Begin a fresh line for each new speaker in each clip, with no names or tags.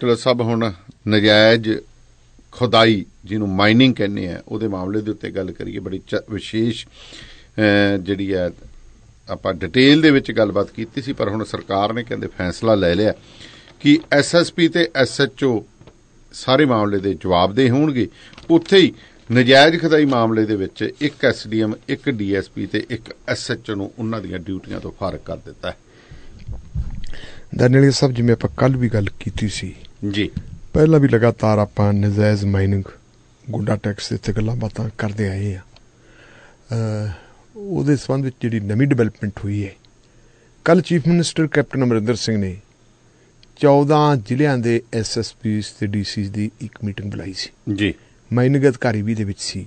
ਚਲੋ ਸਭ ਹੁਣ ਨਜਾਇਜ਼ ਖੁਦਾਈ ਜਿਹਨੂੰ ਮਾਈਨਿੰਗ ਕਹਿੰਦੇ ਆ ਉਹਦੇ ਮਾਮਲੇ ਦੇ ਉੱਤੇ ਗੱਲ ਕਰੀਏ ਬੜੀ ਵਿਸ਼ੇਸ਼ ਜਿਹੜੀ ਹੈ ਆਪਾਂ ਡਿਟੇਲ ਦੇ ਵਿੱਚ ਗੱਲਬਾਤ ਕੀਤੀ ਸੀ ਪਰ ਹੁਣ ਸਰਕਾਰ ਨੇ ਕਹਿੰਦੇ ਫੈਸਲਾ ਲੈ ਲਿਆ ਕਿ ਐਸਐਸਪੀ ਤੇ ਐਸਐਚਓ ਸਾਰੇ ਮਾਮਲੇ ਦੇ ਜਵਾਬਦੇ ਹੋਣਗੇ ਉੱਥੇ ਹੀ ਨਜਾਇਜ਼ ਖਦਾਈ ਮਾਮਲੇ ਦੇ ਵਿੱਚ ਇੱਕ ਐਸਡੀਐਮ ਇੱਕ ਡੀਐਸਪੀ ਤੇ ਇੱਕ ਐਸਐਚਓ ਨੂੰ ਉਹਨਾਂ ਦੀਆਂ ਡਿਊਟੀਆਂ ਤੋਂ ਫਾਰਗ ਕਰ ਦਿੱਤਾ ਹੈ
ਜਨਰਲੀ ਸਭ ਜਿਵੇਂ ਆਪਾਂ ਕੱਲ ਵੀ ਗੱਲ ਕੀਤੀ ਸੀ ਜੀ ਪਹਿਲਾਂ ਵੀ ਲਗਾਤਾਰ ਆਪਾਂ ਨਜਾਇਜ਼ ਮਾਈਨਿੰਗ ਗੁੰਡਾ ਟੈਕਸ ਤੇ ਗੱਲਾਂ ਬਾਤਾਂ ਕਰਦੇ ਆਏ ਆ ਉਹਦੇ ਸੰਬੰਧ ਵਿੱਚ ਜਿਹੜੀ ਨਵੀਂ ਡਿਵੈਲਪਮੈਂਟ ਹੋਈ ਹੈ ਕੱਲ chief minister captain Amarinder Singh ਨੇ 14 ਜ਼ਿਲ੍ਹਿਆਂ ਦੇ ਐਸਐਸਪੀਸ ਤੇ ਡੀਸੀਸ ਦੀ ਇੱਕ ਮੀਟਿੰਗ ਬੁਲਾਈ ਸੀ ਜੀ ਮਾਈਨਿੰਗ ਅਧਿਕਾਰੀ ਵੀ ਦੇ ਵਿੱਚ ਸੀ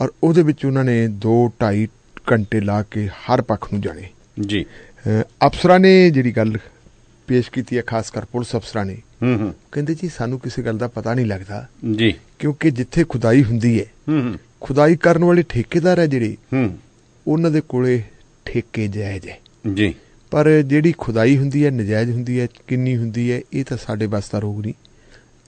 ਔਰ ਉਹਦੇ ਵਿੱਚ ਉਹਨਾਂ ਨੇ 2 2.5 ਘੰਟੇ ਲਾ ਕੇ ਹਰ ਪੱਖ ਨੂੰ ਜਾਣੇ ਜੀ ਅਫਸਰਾਂ ਨੇ ਜਿਹੜੀ ਗੱਲ ਪੇਸ਼ ਕੀਤੀ ਹੈ ਖਾਸ ਕਰ ਪੁਲਿਸ ਅਫਸਰਾਂ ਨੇ ਹੂੰ ਹੂੰ ਕਹਿੰਦੇ ਜੀ ਸਾਨੂੰ ਕਿਸੇ ਗੱਲ ਦਾ ਪਤਾ ਨਹੀਂ ਲੱਗਦਾ ਜੀ ਕਿਉਂਕਿ ਜਿੱਥੇ ਖੁਦਾਈ ਹੁੰਦੀ ਹੈ ਹੂੰ ਹੂੰ ਖੁਦਾਈ ਕਰਨ ਵਾਲੇ ਠੇਕੇਦਾਰ ਹੈ ਜਿਹੜੇ ਹੂੰ ਉਹਨਾਂ ਦੇ ਕੋਲੇ ਠੇਕੇ ਜਾਇਜ਼ ਹੈ ਜੀ ਪਰ ਜਿਹੜੀ ਖੁਦਾਈ ਹੁੰਦੀ ਹੈ ਨਜਾਇਜ਼ ਹੁੰਦੀ ਹੈ ਕਿੰਨੀ ਹੁੰਦੀ ਹੈ ਇਹ ਤਾਂ ਸਾਡੇ ਬਸ ਦਾ ਰੋਗ ਨਹੀਂ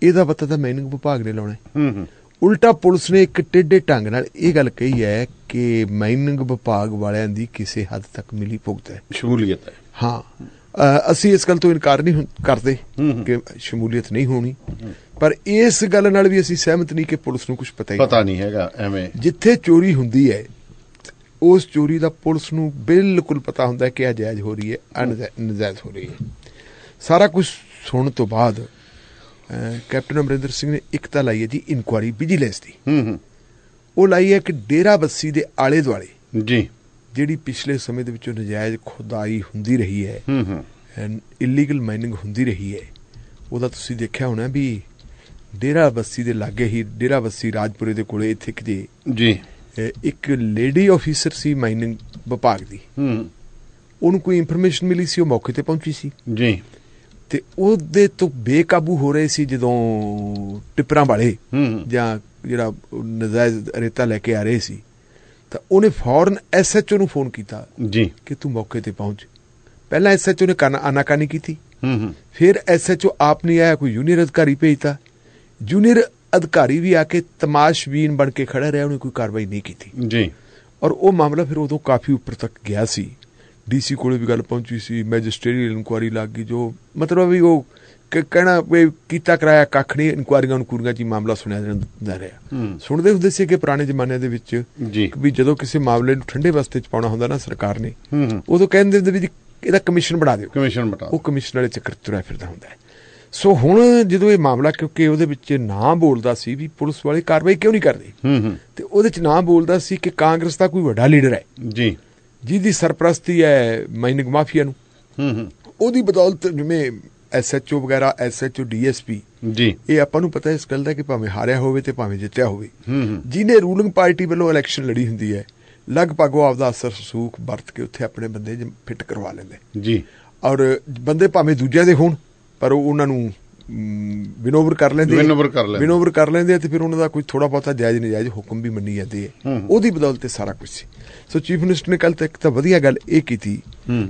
ਇਹਦਾ ਪਤਾ ਤਾਂ ਮੈਨਿੰਗ ਵਿਭਾਗ ਨੇ ਲਾਉਣਾ ਹੂੰ ਹੂੰ ਉਲਟਾ ਪੁਲਿਸ ਨੇ ਇੱਕ ਟਿੱਡੇ ਢੰਗ ਨਾਲ ਇਹ ਗੱਲ ਕਹੀ ਹੈ ਕਿ ਮਾਈਨਿੰਗ ਵਿਭਾਗ ਵਾਲਿਆਂ ਦੀ ਕਿਸੇ ਹੱਦ ਤੱਕ ਮਿਲੀ ਭੁਗਤ ਹੈ ਸ਼ਮੂਲੀਅਤ ਹੈ ਹਾਂ ਅਸੀਂ ਇਸ ਗੱਲ ਤੋਂ ਇਨਕਾਰ ਨਹੀਂ ਕਰਦੇ ਕਿ ਸ਼ਮੂਲੀਅਤ ਨਹੀਂ ਹੋਣੀ ਪਰ ਇਸ ਗੱਲ ਨਾਲ ਵੀ ਅਸੀਂ ਸਹਿਮਤ ਨਹੀਂ ਕਿ ਪੁਲਿਸ ਨੂੰ ਕੁਝ ਪਤਾ ਹੀ ਪਤਾ ਨਹੀਂ ਹੈਗਾ ਐਵੇਂ ਜਿੱਥੇ ਚੋਰੀ ਹੁੰਦੀ ਹੈ ਉਸ ਚੋਰੀ ਦਾ ਪੁਲਿਸ ਨੂੰ ਬਿਲਕੁਲ ਪਤਾ ਹੁੰਦਾ ਕਿ ਜਾਇਜ਼ ਹੋ ਰਹੀ ਹੈ ਅਨਜਾਇਜ਼ ਹੋ ਰਹੀ ਹੈ ਸਾਰਾ ਕੁਝ ਸੁਣਨ ਤੋਂ ਬਾਅਦ ਕੈਪਟਨ ਅਮਰਿੰਦਰ ਸਿੰਘ ਨੇ ਇੱਕ ਤਾਂ ਲਾਈ ਹੈ ਜੀ ਇਨਕੁਆਰੀ ਵਿਜੀਲੈਂਸ ਦੀ ਹੂੰ ਹੂੰ ਉਹ ਲਈ ਇੱਕ ਕਿ ਡੇਰਾ ਬੱਸੀ ਦੇ ਆਲੇ ਦੁਆਲੇ ਜੀ ਜਿਹੜੀ ਪਿਛਲੇ ਸਮੇਂ ਦੇ ਵਿੱਚੋਂ ਨਜਾਇਜ਼ ਖੁਦਾਈ ਹੁੰਦੀ ਰਹੀ ਹੈ ਹੂੰ ਹੂੰ ਇਲੀਗਲ ਮਾਈਨਿੰਗ ਹੁੰਦੀ ਰਹੀ ਹੈ ਉਹਦਾ ਤੁਸੀਂ ਦੇਖਿਆ ਹੋਣਾ ਵੀ ਡੇਰਾ ਬੱਸੀ ਦੇ ਲਾਗੇ ਹੀ ਡੇਰਾ ਬੱਸੀ ਰਾਜਪੁਰੇ ਦੇ ਕੋਲੇ ਇੱਥੇ ਕਿਤੇ ਜੀ ਇੱਕ ਲੇਡੀ ਆਫੀਸਰ ਸੀ ਮਾਈਨਿੰਗ ਵਿਭਾਗ ਦੀ ਹੂੰ ਉਹਨੂੰ ਕੋਈ ਇਨਫੋਰਮੇਸ਼ਨ ਮਿਲੀ ਸੀ ਉਹ ਮੌਕੇ ਤੇ ਪਹੁੰਚੀ ਸੀ ਜੀ ਤੇ ਉਹਦੇ ਤੋਂ ਬੇਕਾਬੂ ਹੋ ਰਹੇ ਸੀ ਜਦੋਂ ਟਿਪਰਾਂ ਵਾਲੇ ਜਾਂ ਜਿਹੜਾ ਨਜਾਇਜ਼ ਰੇਤਾ ਲੈ ਕੇ ਆ ਰਹੇ ਸੀ ਤਾਂ ਉਹਨੇ ਫੌਰਨ ਐਸਐਚਓ ਨੂੰ ਫੋਨ ਕੀਤਾ ਜੀ ਕਿ ਤੂੰ ਮੌਕੇ ਤੇ ਪਹੁੰਚ ਪਹਿਲਾਂ ਐਸਐਚਓ ਨੇ ਆਨਾਕਾਨੀ ਕੀਤੀ ਹੂੰ ਹੂੰ ਫਿਰ ਐਸਐਚਓ ਆਪ ਨਹੀਂ ਆਇਆ ਕੋਈ ਜੂਨੀਅਰ ਅਧਿਕਾਰੀ ਭੇਜਤਾ ਜੂਨੀਅਰ ਅਧਿਕਾਰੀ ਵੀ ਆ ਕੇ ਤਮਾਸ਼ਬੀਨ ਬਣ ਕੇ ਖੜਾ ਰਿਹਾ ਉਹਨੇ ਕੋਈ ਕਾਰਵਾਈ ਨਹੀਂ ਕੀਤੀ ਜੀ ਔਰ ਉਹ ਮਾਮਲਾ ਫਿਰ ਉਦੋਂ ਕਾਫੀ ਉੱਪਰ ਤੱਕ ਗਿਆ ਸੀ ਡੀਸੀ ਕੋਲੇ ਵੀ ਗੱਲ ਪਹੁੰਚੀ ਸੀ ਮੈਜਿਸਟਰੀਅਲ ਇਨਕੁਆਰੀ ਲੱਗ ਗਈ ਜੋ ਮਤਲਬ ਵੀ ਉਹ ਕਿ ਕਹਿਣਾ ਵੀ ਕੀਤਾ ਕਰਾਇਆ ਕੱਖ ਨਹੀਂ ਇਨਕੁਆਰੀਆਂ ਨੂੰ ਕੁਰੀਆਂ ਜੀ ਮਾਮਲਾ ਸੁਣਿਆ ਜਾਂਦਾ ਰਿਹਾ ਸੁਣਦੇ ਹੁੰਦੇ ਸੀ ਕਿ ਪੁਰਾਣੇ ਜ਼ਮਾਨੇ ਦੇ ਵਿੱਚ ਵੀ ਜਦੋਂ ਕਿਸੇ ਮਾਮਲੇ ਨੂੰ ਠੰਡੇ ਵਸਤੇ ਚ ਪਾਉਣਾ ਹੁੰਦਾ ਨਾ ਸਰਕਾਰ ਨੇ ਉਦੋਂ ਕਹਿੰਦੇ ਹੁੰਦੇ ਵੀ ਇਹਦਾ ਕਮਿਸ਼ਨ ਬਣਾ ਦਿਓ ਕਮਿਸ਼ਨ ਬਣਾ ਉਹ ਕਮਿਸ਼ਨ ਵਾਲੇ ਚੱਕਰ ਤੁਰਿਆ ਫਿਰਦਾ ਹੁੰਦਾ ਹੈ ਸੋ ਹੁਣ ਜਦੋਂ ਇਹ ਮਾਮਲਾ ਕਿਉਂਕਿ ਉਹਦੇ ਵਿੱਚ ਨਾ ਬੋਲਦਾ ਸੀ ਵੀ ਪੁਲਿਸ ਵਾਲੇ ਕਾਰਵਾਈ ਕਿਉਂ ਨਹੀਂ ਕਰਦੇ ਹੂੰ ਹੂੰ ਤੇ ਉਹਦੇ ਚ ਨਾ ਬੋਲਦਾ ਸੀ ਕਿ ਕਾਂਗਰਸ ਦਾ ਕੋਈ ਵੱਡਾ ਲੀਡਰ ਹੈ ਜੀ ਜਿਹਦੀ ਸਰਪ੍ਰਸਤੀ ਹੈ ਮਾਈਨਿੰਗ ਮਾਫੀਆ ਨੂੰ ਹੂੰ ਹੂੰ ਉਹਦੀ ਬਦੌਲਤ ਜਿਵੇਂ ਐਸਐਚਓ ਵਗੈਰਾ ਐਸਐਚਓ ਡੀਐਸਪੀ ਜੀ ਇਹ ਆਪਾਂ ਨੂੰ ਪਤਾ ਹੈ ਇਸ ਗੱਲ ਦਾ ਕਿ ਭਾਵੇਂ ਹਾਰਿਆ ਹੋਵੇ ਤੇ ਭਾਵੇਂ ਜਿੱਤਿਆ ਹੋਵੇ ਜਿਹਨੇ ਰੂਲਿੰਗ ਪਾਰਟੀ ਵੱਲੋਂ ਇਲੈਕਸ਼ਨ ਲੜੀ ਹੁੰਦੀ ਹੈ ਲਗਭਗ ਉਹ ਆਪਦਾ ਅਸਰ ਸੂਖ ਵਰਤ ਕੇ ਉੱਥੇ ਆਪਣੇ ਬੰਦੇ ਫਿੱਟ ਕਰਵਾ ਲੈਂਦੇ ਜੀ ਔਰ ਬੰਦੇ ਭਾਵੇਂ ਦੂਜਿਆਂ ਦੇ ਹੋਣ ਪਰ ਉਹ ਉਹਨਾਂ ਨੂੰ ਵਿਨੋਵਰ ਕਰ ਲੈਂਦੇ ਵਿਨੋਵਰ ਕਰ ਲੈਂਦੇ ਵਿਨੋਵਰ ਕਰ ਲੈਂਦੇ ਤੇ ਫਿਰ ਉਹਨਾਂ ਦਾ ਕੋਈ ਥੋੜਾ ਬਹੁਤਾ ਜਾਇਜ਼ ਨਜਾਇਜ਼ ਹੁਕਮ ਵੀ ਮੰਨੀ ਜਾਂਦੇ ਹੈ ਉਹਦੀ ਬਦੌਲਤ ਤੇ ਸਾਰਾ ਕੁਝ ਸੀ ਸੋ ਚੀਫ ਮਿਨਿਸਟਰ ਨੇ ਕੱਲ ਤੱਕ ਤਾਂ ਵਧੀਆ ਗੱਲ ਇਹ ਕੀਤੀ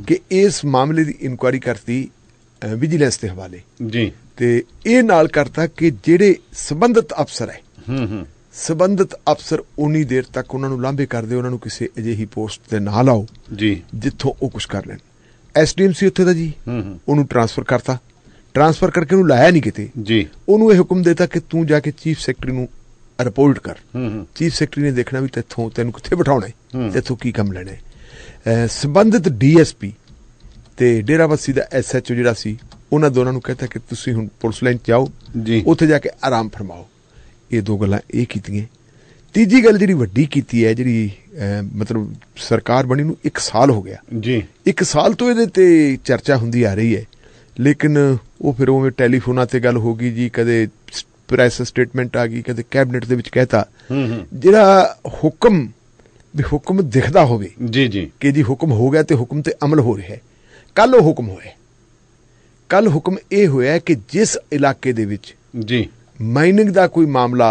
ਕਿ ਇਸ ਮਾਮਲੇ ਦੀ ਇਨਕੁਆਇਰੀ ਕਰਤੀ ਵਿਜੀਲੈਂਸ ਦੇ ਹਵਾਲੇ ਜੀ ਤੇ ਇਹ ਨਾਲ ਕਰਤਾ ਕਿ ਜਿਹੜੇ ਸਬੰਧਤ ਅਫਸਰ ਹੈ ਹੂੰ ਹੂੰ ਸਬੰਧਤ ਅਫਸਰ ਉਨੀ ਦੇਰ ਤੱਕ ਉਹਨਾਂ ਨੂੰ ਲਾਂਭੇ ਕਰਦੇ ਉਹਨਾਂ ਨੂੰ ਕਿਸੇ ਅਜਿਹੀ ਪੋਸਟ ਤੇ ਨਾ ਲਾਓ ਜੀ ਜਿੱਥੋਂ ਉਹ ਕੁਝ ਕਰ ਲੈਣ ਐਸਡੀਐਮਸੀ ਉੱਥੇ ਦਾ ਜੀ ਉਹਨੂੰ ਟ੍ਰਾਂਸਫਰ ਕਰਤਾ ਟ੍ਰਾਂਸਫਰ ਕਰਕੇ ਉਹਨੂੰ ਲਾਇਆ ਨਹੀਂ ਕਿਤੇ ਜੀ ਉਹਨੂੰ ਇਹ ਹੁਕਮ ਦਿੱਤਾ ਕਿ ਤੂੰ ਜਾ ਕੇ ਚੀਫ ਸੈਕਟਰੀ ਨੂੰ ਰਿਪੋਰਟ ਕਰ ਚੀਫ ਸੈਕਟਰੀ ਨੇ ਦੇਖਣਾ ਵੀ ਤੈਥੋਂ ਤੈਨੂੰ ਕਿੱਥੇ ਬਿਠਾਉਣਾ ਹੈ ਤੇਥੋਂ ਕੀ ਕੰਮ ਲੈਣਾ ਹੈ ਸਬੰਧਤ ਡੀਐਸਪੀ ਤੇ ਡੇਰਾ ਦਾ ਐਸਐਚਓ ਜਿਹੜਾ ਸੀ ਉਹਨਾਂ ਦੋਨਾਂ ਨੂੰ ਕਹਤਾ ਕਿ ਤੁਸੀਂ ਹੁਣ ਪੁਲਿਸ ਲਾਈਨ ਚ ਜਾਓ ਜੀ ਉੱਥੇ ਜਾ ਕੇ ਆਰਾਮ ਫਰਮਾਓ ਇਹ ਦੋ ਗੱਲਾਂ ਇਹ ਕੀਤੀਆਂ ਤੀਜੀ ਗੱਲ ਜਿਹੜੀ ਵੱਡੀ ਕੀਤੀ ਹੈ ਜਿਹੜੀ ਮਤਲਬ ਸਰਕਾਰ ਬਣੀ ਨੂੰ 1 ਸਾਲ ਹੋ ਗਿਆ ਜੀ 1 ਸਾਲ ਤੋਂ ਇਹਦੇ ਤੇ ਚਰਚਾ ਹੁੰਦੀ ਆ ਰਹੀ ਹੈ ਲੇਕਿਨ ਉਹ ਫਿਰ ਉਹ ਟੈਲੀਫੋਨਾਂ ਤੇ ਗੱਲ ਹੋ ਗਈ ਜੀ ਕਦੇ ਪ੍ਰੈਸ ਸਟੇਟਮੈਂਟ ਆ ਗਈ ਕਦੇ ਕੈਬਨਿਟ ਦੇ ਵਿੱਚ ਕਹਿਤਾ ਜਿਹੜਾ ਹੁਕਮ ਵੀ ਹੁਕਮ ਦਿਖਦਾ ਹੋਵੇ ਜੀ ਜੀ ਕਿ ਜੀ ਹੁਕਮ ਹੋ ਗਿਆ ਤੇ ਹੁਕਮ ਤੇ ਅਮਲ ਹੋ ਰਿਹਾ ਹੈ ਕੱਲ ਉਹ ਹੁਕਮ ਹੋਇਆ ਕੱਲ ਹੁਕਮ ਇਹ ਹੋਇਆ ਕਿ ਜਿਸ ਇਲਾਕੇ ਦੇ ਵਿੱਚ ਜੀ ਮਾਈਨਿੰਗ ਦਾ ਕੋਈ ਮਾਮਲਾ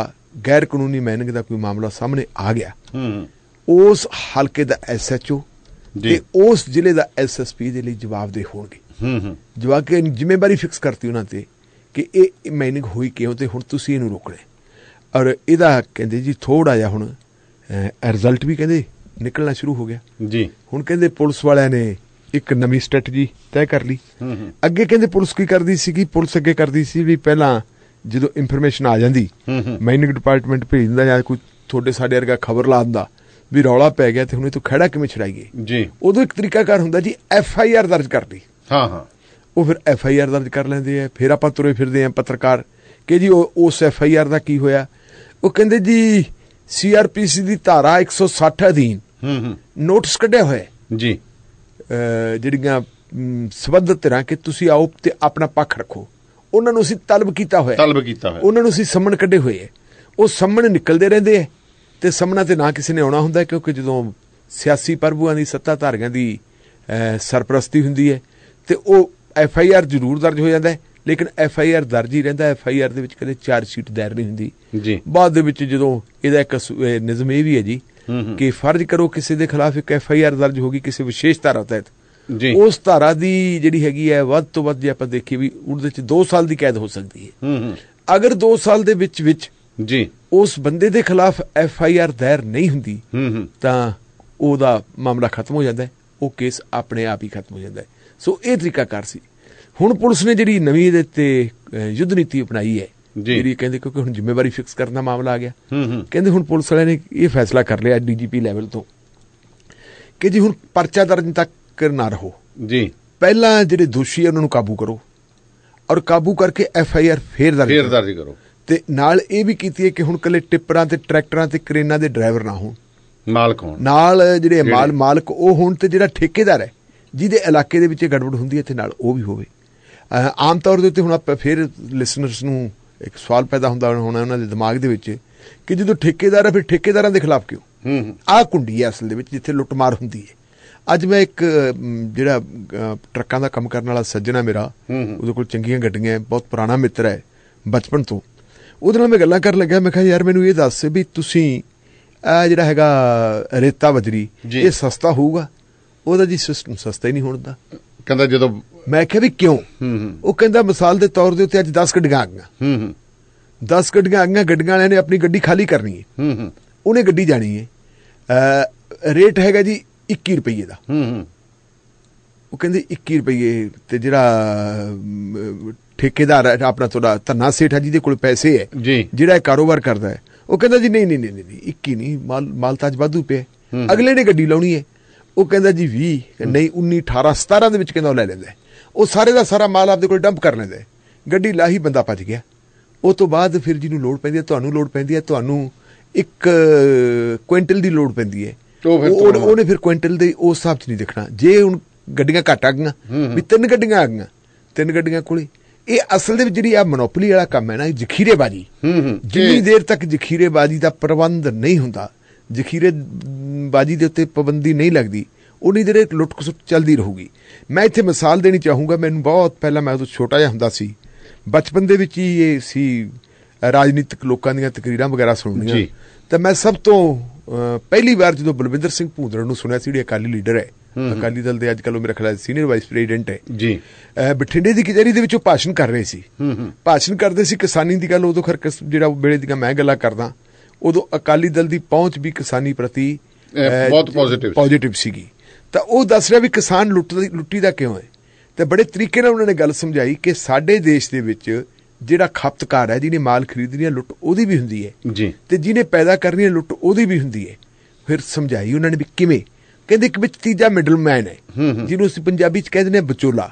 ਗੈਰ ਕਾਨੂੰਨੀ ਮਾਈਨਿੰਗ ਦਾ ਕੋਈ ਮਾਮਲਾ ਸਾਹਮਣੇ ਆ ਗਿਆ ਹੂੰ ਉਸ ਹਲਕੇ ਦਾ ਐਸਐਚਓ ਤੇ ਉਸ ਜ਼ਿਲ੍ਹੇ ਦਾ ਐਸਐਸਪੀ ਦੇ ਲਈ ਜਵਾਬਦੇਹ ਹੋਣਗੇ ਹੂੰ ਹੂੰ ਜਵਾਬ ਕਿ ਜ਼ਿੰਮੇਵਾਰੀ ਫਿਕਸ ਕਰਤੀ ਉਹਨਾਂ ਤੇ ਕਿ ਇਹ ਮਾਈਨਿੰਗ ਹੋਈ ਕਿਉਂ ਤੇ ਹੁਣ ਤੁਸੀਂ ਇਹਨੂੰ ਰੋਕਣਾ ਔਰ ਇਹਦਾ ਕਹਿੰਦੇ ਜੀ ਥੋੜਾ ਜਿਹਾ ਹੁਣ ਰਿਜ਼ਲਟ ਵੀ ਕਹਿੰਦੇ ਨਿਕਲਣਾ ਸ਼ੁਰੂ ਹੋ ਗਿਆ ਜੀ ਹੁਣ ਕਹਿੰਦੇ ਪੁਲਿਸ ਵਾਲਿਆਂ ਨੇ ਇੱਕ ਨਵੀਂ ਸਟ੍ਰੈਟਜੀ ਤੈਅ ਕਰ ਲਈ ਅੱਗੇ ਕਹਿੰਦੇ ਪੁਲਿਸ ਕੀ ਕਰਦੀ ਸੀ ਕਿ ਪੁਲਿਸ ਅੱਗੇ ਕਰਦੀ ਸੀ ਵੀ ਪਹਿਲਾਂ ਜਦੋਂ ਇਨਫੋਰਮੇਸ਼ਨ ਆ ਜਾਂਦੀ ਮੈਨਿੰਗ ਡਿਪਾਰਟਮੈਂਟ ਭੇਜ ਦਿੰਦਾ ਜਾਂ ਕੋਈ ਤੁਹਾਡੇ ਸਾਡੇ ਵਰਗਾ ਖਬਰ ਲਾ ਦਿੰਦਾ ਵੀ ਰੌਲਾ ਪੈ ਗਿਆ ਤੇ ਹੁਣ ਇਹ ਤੋਂ ਖੜਾ ਕਿਵੇਂ ਛੜਾਈਏ ਜੀ ਉਦੋਂ ਇੱਕ ਤਰੀਕਾ ਕਰ ਹੁੰਦਾ ਜੀ ਐਫ ਆਈ ਆਰ ਦਰਜ ਕਰ ਲਈ ਹਾਂ ਹਾਂ ਉਹ ਫਿਰ ਐਫ ਆਈ ਆਰ ਦਰਜ ਕਰ ਲੈਂਦੇ ਆ ਫਿਰ ਆਪਾਂ ਤੁਰੇ ਫਿਰਦੇ ਆ ਪੱਤਰਕਾਰ ਕਿ ਜੀ ਉਸ ਐਫ ਆਈ ਆਰ ਦਾ ਕੀ ਹੋਇਆ ਉਹ ਕਹਿੰਦੇ ਜੀ ਸੀ ਆਰ ਪੀ ਸੀ ਦੀ ਧਾਰਾ 160 ਅਧੀਨ ਹੂੰ ਹੂੰ ਨੋਟਿਸ ਕੱਢਿਆ ਹੋਇਆ ਜੀ ਜਿਹੜੀਆਂ ਸਬੰਧਤ ਰਾਂ ਕਿ ਤੁਸੀਂ ਆਓ ਤੇ ਆਪਣਾ ਪੱਖ ਰੱਖੋ ਉਹਨਾਂ ਨੂੰ ਅਸੀਂ ਤਲਬ ਕੀਤਾ ਹੋਇਆ ਤਲਬ ਕੀਤਾ ਹੋਇਆ ਉਹਨਾਂ ਨੂੰ ਅਸੀਂ ਸੰਮਣ ਕੱਢੇ ਹੋਏ ਹੈ ਉਹ ਸੰਮਣ ਨਿਕਲਦੇ ਰਹਿੰਦੇ ਹੈ ਤੇ ਸੰਮਣਾ ਤੇ ਨਾ ਕਿਸੇ ਨੇ ਆਉਣਾ ਹੁੰਦਾ ਕਿਉਂਕਿ ਜਦੋਂ ਸਿਆਸੀ ਪ੍ਰਭੂਆਂ ਦੀ ਸੱਤਾ ਧਾਰੀਆਂ ਦੀ ਸਰਪ੍ਰਸਤੀ ਹੁੰਦੀ ਹੈ ਤੇ ਉਹ ਐਫ ਆਈ ਆਰ ਜ਼ਰੂਰ ਦਰਜ ਹੋ ਜਾਂਦਾ ਹੈ ਲੇਕਿਨ ਐਫ ਆਈ ਆਰ ਦਰਜ ਹੀ ਰਹਿੰਦਾ ਐਫ ਆਈ ਆਰ ਦੇ ਵਿੱਚ ਕਦੇ ਚਾਰਜ ਸ਼ੀਟ ਦਾਇਰ ਨਹੀਂ ਹੁੰਦੀ ਜੀ ਬਾਅਦ ਦੇ ਵਿੱਚ ਜਦੋਂ ਇਹਦਾ ਇੱਕ ਨਿਯਮ ਇਹ ਵੀ ਹੈ ਜੀ ਕਿ ਫਰਜ਼ ਕਰੋ ਕਿਸੇ ਦੇ ਖਿਲਾਫ ਇੱਕ ਐਫ ਆਈ ਆਰ ਦਰਜ ਹੋ ਗਈ ਕਿਸੇ ਵਿਸ਼ੇਸ਼ ਧਾਰਾ ਤਹਿਤ ਜੀ ਉਸ ਧਾਰਾ ਦੀ ਜਿਹੜੀ ਹੈਗੀ ਹੈ ਵੱਧ ਤੋਂ ਵੱਧ ਜੇ ਆਪਾਂ ਦੇਖੀ ਵੀ ਉਹਦੇ ਵਿੱਚ 2 ਸਾਲ ਦੀ ਕੈਦ ਹੋ ਸਕਦੀ ਹੈ ਅਗਰ 2 ਸਾਲ ਦੇ ਵਿੱਚ ਵਿੱਚ ਜੀ ਉਸ ਬੰਦੇ ਦੇ ਖਿਲਾਫ ਐਫ ਆਈ ਆਰ ਦਾਇਰ ਨਹੀਂ ਹੁੰਦੀ ਤਾਂ ਉਹਦਾ ਮਾਮਲਾ ਖਤਮ ਹੋ ਜਾਂਦਾ ਹੈ ਉਹ ਕੇਸ ਆਪਣੇ ਆਪ ਹੀ ਖਤਮ ਹੋ ਜਾਂਦਾ ਹੈ ਸੋ ਇਹ ਤਰੀਕਾ ਕਰ ਸੀ ਹੁਣ ਪੁਲਿਸ ਨੇ ਜਿਹੜੀ ਨਵੀਂ ਦੇ ਤੇ ਯੁੱਧ ਨੀਤੀ ਅਪਣਾਈ ਹੈ ਜਿਹੜੀ ਕਹਿੰਦੇ ਕਿਉਂਕਿ ਹੁਣ ਜ਼ਿੰਮੇਵਾਰੀ ਫਿਕਸ ਕਰਨ ਦਾ ਮਾਮਲਾ ਆ ਗਿਆ ਕਹਿੰਦੇ ਹੁਣ ਪੁਲਿਸ ਵਾਲਿਆਂ ਨੇ ਇਹ ਫੈਸਲਾ ਕਰ ਲਿਆ ਡੀਜੀਪੀ ਲੈਵਲ ਤੋਂ ਕਿ ਜੀ ਹੁਣ ਪਰਚਾ ਦਰਜ ਤੱਕ ਨਾ ਰਹੋ ਜੀ ਪਹਿਲਾਂ ਜਿਹੜੇ ਦੋਸ਼ੀ ਆ ਉਹਨਾਂ ਨੂੰ ਕਾਬੂ ਕਰੋ ਔਰ ਕਾਬੂ ਕਰਕੇ ਐਫ ਆਈ ਆਰ ਫੇਰ ਦਰਜ ਫੇਰ ਦਰਜ ਕਰੋ ਤੇ ਨਾਲ ਇਹ ਵੀ ਕੀਤੀ ਹੈ ਕਿ ਹੁਣ ਕੱਲੇ ਟਿੱਪਰਾਂ ਤੇ ਟਰੈਕਟਰਾਂ ਤੇ ਕਰੇਨਾਂ ਦੇ ਡਰਾਈਵਰ ਨਾ ਹੋਣ ਮਾਲਕ ਹੋਣ ਨਾਲ ਜਿਹੜੇ ਮਾਲ ਮਾਲਕ ਉਹ ਹੋਣ ਤੇ ਜਿਹੜਾ ਠੇਕੇਦਾਰ ਹੈ ਜਿਹਦੇ ਇਲਾਕੇ ਦੇ ਵਿੱਚ ਗੜਬੜ ਹੁੰਦੀ ਹੈ ਇੱਥੇ ਨਾਲ ਉਹ ਵੀ ਹੋਵੇ ਆਮ ਤੌਰ ਦੇ ਉੱਤੇ ਹੁਣ ਆਪਾਂ ਫੇਰ ਲਿਸਨਰਸ ਨੂੰ ਇੱਕ ਸਵਾਲ ਪੈਦਾ ਹੁੰਦਾ ਹੋਣਾ ਉਹਨਾਂ ਦੇ ਦਿਮਾਗ ਦੇ ਵਿੱਚ ਕਿ ਜਦੋਂ ਠੇਕੇਦਾਰ ਹੈ ਫਿਰ ਠੇਕੇਦਾਰਾਂ ਦੇ ਖਿਲਾਫ ਕਿਉਂ ਹੂੰ ਆ ਕੁੰਡੀ ਹੈ ਅਸਲ ਦੇ ਵਿੱਚ ਜਿੱਥੇ ਲੁੱਟਮਾਰ ਹੁੰਦੀ ਹੈ ਅੱਜ ਮੈਂ ਇੱਕ ਜਿਹੜਾ ਟਰੱਕਾਂ ਦਾ ਕੰਮ ਕਰਨ ਵਾਲਾ ਸੱਜਣਾ ਮੇਰਾ ਉਹਦੇ ਕੋਲ ਚੰਗੀਆਂ ਗੱਡੀਆਂ ਬਹੁਤ ਪੁਰਾਣਾ ਮਿੱਤਰ ਹੈ ਬਚਪਨ ਤੋਂ ਉਹਦੇ ਨਾਲ ਮੈਂ ਗੱਲਾਂ ਕਰਨ ਲੱਗਾ ਮੈਂ ਕਿਹਾ ਯਾਰ ਮੈਨੂੰ ਇਹ ਦੱਸ ਵੀ ਤੁਸੀਂ ਆ ਜਿਹੜਾ ਹੈਗਾ ਰੇਤਾ ਬਜਰੀ ਇਹ ਸਸਤਾ ਹੋਊਗਾ ਉਹਦਾ ਜੀ ਸਿਸਟਮ ਸਸਤਾ ਹੀ ਨਹੀਂ ਹੁੰਦਾ ਕਹਿੰਦਾ ਜਦੋਂ ਮੈਂ ਕਿਹਾ ਵੀ ਕਿਉਂ ਉਹ ਕਹਿੰਦਾ ਮਿਸਾਲ ਦੇ ਤੌਰ ਦੇ ਉੱਤੇ ਅੱਜ 10 ਗੱਡੀਆਂ ਆਗੀਆਂ ਹੂੰ ਹੂੰ 10 ਗੱਡੀਆਂ ਆਗੀਆਂ ਗੱਡੀਆਂ ਵਾਲਿਆਂ ਨੇ ਆਪਣੀ ਗੱਡੀ ਖਾਲੀ ਕਰਨੀ ਹੈ ਹੂੰ ਹੂੰ ਉਹਨੇ ਗੱਡੀ ਜਾਣੀ ਹੈ ਰੇਟ ਹੈਗਾ ਜੀ 21 ਰੁਪਏ ਦਾ ਹੂੰ ਹੂੰ ਉਹ ਕਹਿੰਦੇ 21 ਰੁਪਏ ਤੇ ਜਿਹੜਾ ਠੇਕੇਦਾਰ ਆਪਣਾ ਤੁਹਾਡਾ ਧੰਨਾ ਸੇਠ ਹੈ ਜਿਹਦੇ ਕੋਲ ਪੈਸੇ ਹੈ ਜਿਹੜਾ ਇਹ ਕਾਰੋਬਾਰ ਕਰਦਾ ਹੈ ਉਹ ਕਹਿੰਦਾ ਜੀ ਨਹੀਂ ਨਹੀਂ ਨਹੀਂ ਨਹੀਂ 21 ਨਹੀਂ ਮਾਲ ਮਾਲ ਤਾਂ ਅੱਜ ਵਾਧੂ ਪਿਆ ਅਗਲੇ ਨੇ ਗੱਡੀ ਲਾਉਣੀ ਹੈ ਉਹ ਕਹਿੰਦਾ ਜੀ 20 ਨਹੀਂ 19 18 17 ਦੇ ਵਿੱਚ ਕਹਿੰਦਾ ਉਹ ਲੈ ਲੈਂਦਾ ਉਹ ਸਾਰੇ ਦਾ ਸਾਰਾ ਮਾਲ ਆਪਦੇ ਕੋਲ ਡੰਪ ਕਰ ਲੈਂਦੇ ਗੱਡੀ ਲਾਹੀ ਬੰਦਾ ਭੱਜ ਗਿਆ ਉਹ ਤੋਂ ਬਾਅਦ ਫਿਰ ਜਿਹਨੂੰ ਲੋੜ ਪੈਂਦੀ ਹੈ ਤੁਹਾਨੂੰ ਲੋੜ ਪੈਂਦੀ ਹੈ ਤੁਹਾਨੂੰ ਇੱਕ ਕੁਇੰਟਲ ਦੀ ਲੋੜ ਪੈਂਦੀ ਹੈ ਉਹ ਉਹਨੇ ਫਿਰ ਕੁਇੰਟਲ ਦੇ ਉਸ ਹਿਸਾਬ 'ਚ ਨਹੀਂ ਦੇਖਣਾ ਜੇ ਹੁਣ ਗੱਡੀਆਂ ਘਟ ਆ ਗਈਆਂ ਵੀ ਤਿੰਨ ਗੱਡੀਆਂ ਆ ਗਈਆਂ ਤਿੰਨ ਗੱਡੀਆਂ ਕੋਲੇ ਇਹ ਅਸਲ ਦੇ ਵਿੱਚ ਜਿਹੜੀ ਆ ਮੋਨੋਪੋਲੀ ਵਾਲਾ ਕੰਮ ਹੈ ਨਾ ਇਹ ਜ਼ਖੀਰੇਬਾਜ਼ੀ ਜਿੰਨੀ ਦੇਰ ਤੱਕ ਜ਼ਖੀਰੇਬਾਜ਼ੀ ਦਾ ਪ੍ਰਬੰਧ ਨਹੀਂ ਹੁੰਦਾ ਜ਼ਖੀਰੇਬਾਜ਼ੀ ਦੇ ਉੱਤੇ ਪਾਬੰਦੀ ਨਹੀਂ ਲੱਗਦੀ ਉਨੀ ਦੇਰ ਇੱਕ ਲੁੱਟ ਖਸੁੱਟ ਚੱਲਦੀ ਰਹੂਗੀ ਮੈਂ ਇੱਥੇ ਮਿਸਾਲ ਦੇਣੀ ਚਾਹੂੰਗਾ ਮੈਨੂੰ ਬਹੁਤ ਪਹਿਲਾਂ ਮੈਂ ਉਦੋਂ ਛੋਟਾ ਜਿਹਾ ਹੁੰਦਾ ਸੀ ਬਚਪਨ ਦੇ ਵਿੱਚ ਹੀ ਇਹ ਸੀ ਰਾਜਨੀਤਿਕ ਲੋਕਾਂ ਦੀਆਂ ਤਕਰੀਰਾਂ ਵਗੈਰਾ ਸੁਣਨੀਆਂ ਜੀ ਤਾਂ ਮੈਂ ਸਭ ਤੋਂ ਪਹਿਲੀ ਵਾਰ ਜਦੋਂ ਬਲਵਿੰਦਰ ਸਿੰਘ ਭੂੰਦੜ ਨੂੰ ਸੁਣਿਆ ਸੀ ਜਿਹੜੇ ਅਕਾਲੀ ਲੀਡਰ ਹੈ ਅਕਾਲੀ ਦਲ ਦੇ ਅੱਜ ਕੱਲ ਉਹ ਮੇਰੇ ਖਿਆਲ ਸੀਨੀਅਰ ਵਾਈਸ ਪ੍ਰੈਜ਼ੀਡੈਂਟ ਹੈ ਜੀ ਬਠਿੰਡੇ ਦੀ ਕਚਹਿਰੀ ਦੇ ਵਿੱਚ ਉਹ ਭਾਸ਼ਣ ਕਰ ਰਹੇ ਸੀ ਭਾਸ਼ਣ ਕਰਦੇ ਸੀ ਕਿਸਾਨੀ ਦੀ ਗੱਲ ਉਦੋਂ ਖਰ ਜਿਹੜਾ ਵੇਲੇ ਦੀਆਂ ਮੈਂ ਗੱਲਾਂ ਕਰਦਾ ਉਦੋਂ ਅਕਾਲੀ ਦਲ ਦੀ ਪਹੁੰਚ ਵੀ ਕਿਸਾਨੀ ਪ੍ਰਤੀ ਬਹੁਤ ਪੋਜ਼ਿਟਿਵ ਪੋਜ਼ਿਟਿਵ ਸੀਗੀ ਤਾਂ ਉਹ ਦੱਸ ਰਿਹਾ ਵੀ ਕਿਸਾਨ ਲੁੱਟ ਲੁੱਟੀ ਦਾ ਕਿਉਂ ਹੈ ਤੇ ਬੜੇ ਤਰੀਕੇ ਨਾਲ ਉਹਨਾਂ ਨੇ ਗੱਲ ਸਮਝਾਈ ਕਿ ਸਾਡੇ ਦੇਸ਼ ਦੇ ਵਿੱਚ ਜਿਹੜਾ ਖਪਤਕਾਰ ਹੈ ਜਿਹਨੇ ਮਾਲ ਖਰੀਦਣੀ ਹੈ ਲੁੱਟ ਉਹਦੀ ਵੀ ਹੁੰਦੀ ਹੈ ਜੀ ਤੇ ਜਿਹਨੇ ਪੈਦਾ ਕਰਨੀ ਹੈ ਲੁੱਟ ਉਹਦੀ ਵੀ ਹੁੰਦੀ ਹੈ ਫਿਰ ਸਮਝਾਈ ਉਹਨਾਂ ਨੇ ਵੀ ਕਿਵੇਂ ਕਹਿੰਦੇ ਇੱਕ ਵਿੱਚ ਤੀਜਾ ਮਿਡਲਮੈਨ ਹੈ ਜਿਹਨੂੰ ਅਸੀਂ ਪੰਜਾਬੀ ਚ ਕਹਿੰਦੇ ਨੇ ਵਿਚੋਲਾ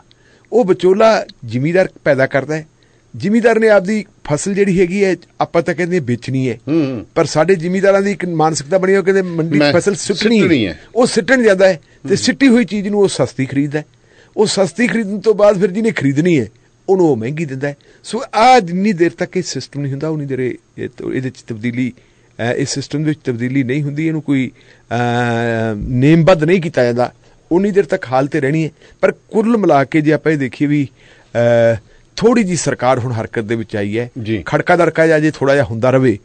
ਉਹ ਵਿਚੋਲਾ ਜ਼ਿਮੀਦਾਰ ਪੈਦਾ ਕਰਦਾ ਹੈ ਜ਼ਿਮੀਦਾਰ ਨੇ ਆਪਦੀ ਫਸਲ ਜਿਹੜੀ ਹੈਗੀ ਹੈ ਆਪਾਂ ਤਾਂ ਕਹਿੰਦੇ ਵੇਚਣੀ ਹੈ ਪਰ ਸਾਡੇ ਜ਼ਿਮੀਦਾਰਾਂ ਦੀ ਇੱਕ ਮਾਨਸਿਕਤਾ ਬਣੀ ਹੋ ਕਹਿੰਦੇ ਮੰਡੀ ਫਸਲ ਸੁੱਟਣੀ ਹੈ ਉਹ ਸਿੱਟਣ ਜਾਂਦਾ ਹੈ ਤੇ ਸਿੱਟੀ ਹੋਈ ਚੀਜ਼ ਨੂੰ ਉਹ ਸਸਤੀ ਖਰੀਦਦਾ ਉਹ ਸਸਤੀ ਖਰੀਦਣ ਤੋਂ ਬਾਅਦ ਫਿਰ ਜਿਹਨੇ ਖਰੀਦਣੀ ਹੈ ਉਹਨੂੰ ਉਹ ਮਹਿੰਗੀ ਦਿੰਦਾ ਸੋ ਆ ਜਿੰਨੀ ਦੇਰ ਤੱਕ ਇਹ ਸਿਸਟਮ ਨਹੀਂ ਹੁੰਦਾ ਉਨੀ ਦੇਰ ਇਹਦੇ ਚ ਤਬਦੀਲੀ ਇਸ ਸਿਸਟਮ ਵਿੱਚ ਤਬਦੀਲੀ ਨਹੀਂ ਹੁੰਦੀ ਇਹਨੂੰ ਕੋਈ ਨੇਮਬੱਧ ਨਹੀਂ ਕੀਤਾ ਜਾਂਦਾ ਉਨੀ ਦੇਰ ਤੱਕ ਹਾਲ ਤੇ ਰਹਿਣੀ ਹੈ ਪਰ ਕੁੱਲ ਮਿਲਾ ਕੇ ਜੇ ਆਪਾਂ ਇਹ ਦੇਖੀਏ ਵੀ ਥੋੜੀ ਜੀ ਸਰਕਾਰ ਹੁਣ ਹਰਕਤ ਦੇ ਵਿੱਚ ਆਈ ਹੈ ਖੜਕਾ ਦੜਕਾ ਜਾਂ ਜੇ ਥੋੜਾ ਜਿਹਾ ਹੁੰਦਾ ਰਵੇ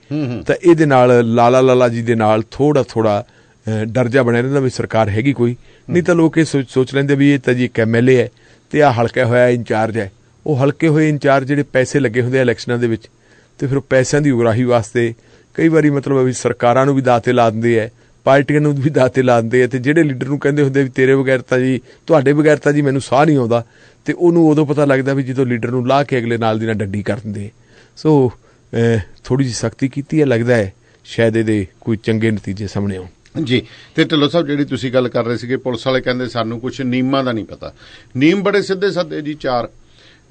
ਤਾਂ ਇਹਦੇ ਨਾਲ ਲਾਲਾ ਲਾਲਾ ਜੀ ਦੇ ਨਾਲ ਥੋੜਾ ਥੋੜਾ ਦਰਜਾ ਬਣਿਆ ਰਹਿੰਦਾ ਵੀ ਸਰਕਾਰ ਹੈਗੀ ਕੋਈ ਨਹੀਂ ਤਾਂ ਲੋਕ ਇਹ ਸੋਚ ਲੈਂਦੇ ਵੀ ਇਹ ਤਾਂ ਜੀ ਇੱਕ ਐਮਐਲਏ ਹੈ ਤੇ ਆ ਹਲਕਾ ਹੋਇਆ ਇੰਚਾਰਜ ਹੈ ਉਹ ਹਲਕੇ ਹੋਏ ਇੰਚਾਰਜ ਜਿਹੜੇ ਪੈਸੇ ਲੱਗੇ ਹੁੰਦੇ ਆ ਇਲੈਕਸ਼ਨਾਂ ਦੇ ਵਿੱਚ ਤੇ ਫਿਰ ਪੈਸਿਆਂ ਦੀ ਉਗਰਾਹੀ ਵਾਸਤੇ ਕਈ ਵਾਰੀ ਮਤਲਬ ਵੀ ਸਰਕਾਰਾਂ ਨੂੰ ਵੀ ਦਾਤੇ ਲਾ ਦਿੰਦੇ ਆ ਪਾਰਟੀਆਂ ਨੂੰ ਵੀ ਦਾਤੇ ਲਾ ਦਿੰਦੇ ਆ ਤੇ ਜਿਹੜੇ ਲੀਡਰ ਨੂੰ ਕਹਿੰਦੇ ਹੁੰਦੇ ਵੀ ਤੇਰੇ ਬਗੈਰ ਤਾਂ ਜੀ ਤੁਹਾਡੇ ਬਗੈਰ ਤਾਂ ਜੀ ਮੈਨੂੰ ਸਾਹ ਨਹੀਂ ਆਉਂਦਾ ਤੇ ਉਹਨੂੰ ਉਦੋਂ ਪਤਾ ਲੱਗਦਾ ਵੀ ਜਦੋਂ ਲੀਡਰ ਨੂੰ ਲਾ ਕੇ ਅਗਲੇ ਨਾਲ ਦੀ ਨਾਲ ਡੱਡੀ ਕਰ ਦਿੰਦੇ ਸੋ ਥੋੜੀ ਜੀ ਸਖਤੀ ਕੀਤੀ ਹੈ ਲੱਗਦਾ ਹੈ ਸ਼ਾਇਦ ਇਹਦੇ ਕੋਈ ਚੰਗੇ ਨਤੀਜੇ ਸਾਹਮਣੇ ਆਉਣ
ਜੀ ਤੇ ਢਿੱਲੋ ਸਾਹਿਬ ਜਿਹੜੀ ਤੁਸੀਂ ਗੱਲ ਕਰ ਰਹੇ ਸੀਗੇ ਪੁਲਿਸ ਵਾਲੇ ਕਹਿੰਦੇ ਸਾਨੂੰ ਕੁਝ ਨੀਮਾਂ ਦਾ ਨਹੀਂ ਪਤਾ ਨੀਮ ਬੜੇ ਸਿੱਧੇ ਸਾਦੇ ਜੀ ਚਾਰ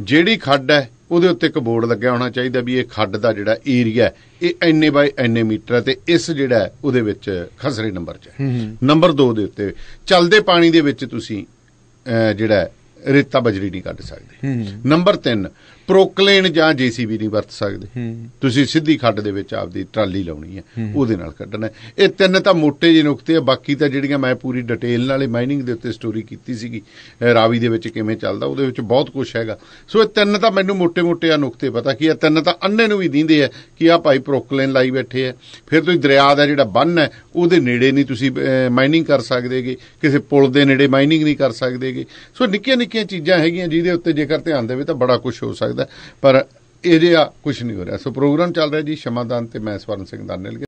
ਜਿਹੜੀ ਖੱਡ ਹੈ ਉਹਦੇ ਉੱਤੇ ਇੱਕ ਬੋਰਡ ਲੱਗਿਆ ਹੋਣਾ ਚਾਹੀਦਾ ਵੀ ਇਹ ਖੱਡ ਦਾ ਜਿਹੜਾ ਏਰੀਆ ਇਹ ਐਨੇ ਬਾਈ ਐਨੇ ਮੀਟਰ ਤੇ ਇਸ ਜਿਹੜਾ ਉਹਦੇ ਵਿੱਚ ਖਸਰੇ ਨੰਬਰ 'ਚ ਨੰਬਰ 2 ਦੇ ਉੱਤੇ ਚੱਲਦੇ ਪਾਣੀ ਦੇ ਵਿੱਚ ਤੁਸੀਂ ਜਿਹੜਾ ਰੇਤਾ ਬਜਰੀ ਨਹੀਂ ਕੱਢ ਸਕਦੇ ਨੰਬਰ 3 ਪ੍ਰੋਕਲੇਨ ਜਾਂ ਜੀਸੀਬੀ ਨਹੀਂ ਵਰਤ ਸਕਦੇ ਤੁਸੀਂ ਸਿੱਧੀ ਖੱਡ ਦੇ ਵਿੱਚ ਆਪਦੀ ਟਰਾਲੀ ਲਾਉਣੀ ਹੈ ਉਹਦੇ ਨਾਲ ਕੱਢਣਾ ਇਹ ਤਿੰਨ ਤਾਂ ਮੋٹے ਜਿਹੇ ਨੁਕਤੇ ਆ ਬਾਕੀ ਤਾਂ ਜਿਹੜੀਆਂ ਮੈਂ ਪੂਰੀ ਡਿਟੇਲ ਨਾਲੇ ਮਾਈਨਿੰਗ ਦੇ ਉੱਤੇ ਸਟੋਰੀ ਕੀਤੀ ਸੀਗੀ ਰਾਵੀ ਦੇ ਵਿੱਚ ਕਿਵੇਂ ਚੱਲਦਾ ਉਹਦੇ ਵਿੱਚ ਬਹੁਤ ਕੁਝ ਹੈਗਾ ਸੋ ਇਹ ਤਿੰਨ ਤਾਂ ਮੈਨੂੰ ਮੋٹے ਮੋਟੇ ਆ ਨੁਕਤੇ ਪਤਾ ਕੀ ਆ ਤਿੰਨ ਤਾਂ ਅੰਨੇ ਨੂੰ ਵੀ ਦਿੰਦੇ ਆ ਕਿ ਆ ਭਾਈ ਪ੍ਰੋਕਲੇਨ ਲਾਈ ਬੈਠੇ ਆ ਫਿਰ ਤੁਸੀਂ ਦਰਿਆ ਦਾ ਜਿਹੜਾ ਬੰਨ ਹੈ ਉਹਦੇ ਨੇੜੇ ਨਹੀਂ ਤੁਸੀਂ ਮਾਈਨਿੰਗ ਕਰ ਸਕਦੇਗੇ ਕਿਸੇ ਪੁਲ ਦੇ ਨੇੜੇ ਮਾਈਨਿੰਗ ਨਹੀਂ ਕਰ ਸਕਦੇਗੇ ਸੋ ਨਿੱਕੀਆਂ-ਨਿੱਕੀਆਂ ਚੀਜ਼ਾਂ ਹੈਗੀਆਂ ਜਿਹਦੇ ਉੱਤੇ ਜੇਕਰ ਧਿਆਨ ਦੇਵੇ ਤਾਂ ਬੜਾ ਕੁਝ ਹੋ ਸਕਦਾ ਸਕਦਾ ਪਰ
ਇਹਦੇ ਆ ਕੁਝ ਨਹੀਂ ਹੋ ਰਿਹਾ ਸੋ ਪ੍ਰੋਗਰਾਮ ਚੱਲ ਰਿਹਾ ਜੀ ਸ਼ਮਾਦਾਨ ਤੇ ਮੈਂ ਸਵਰਨ ਸਿੰਘ ਦਾਨੇਲ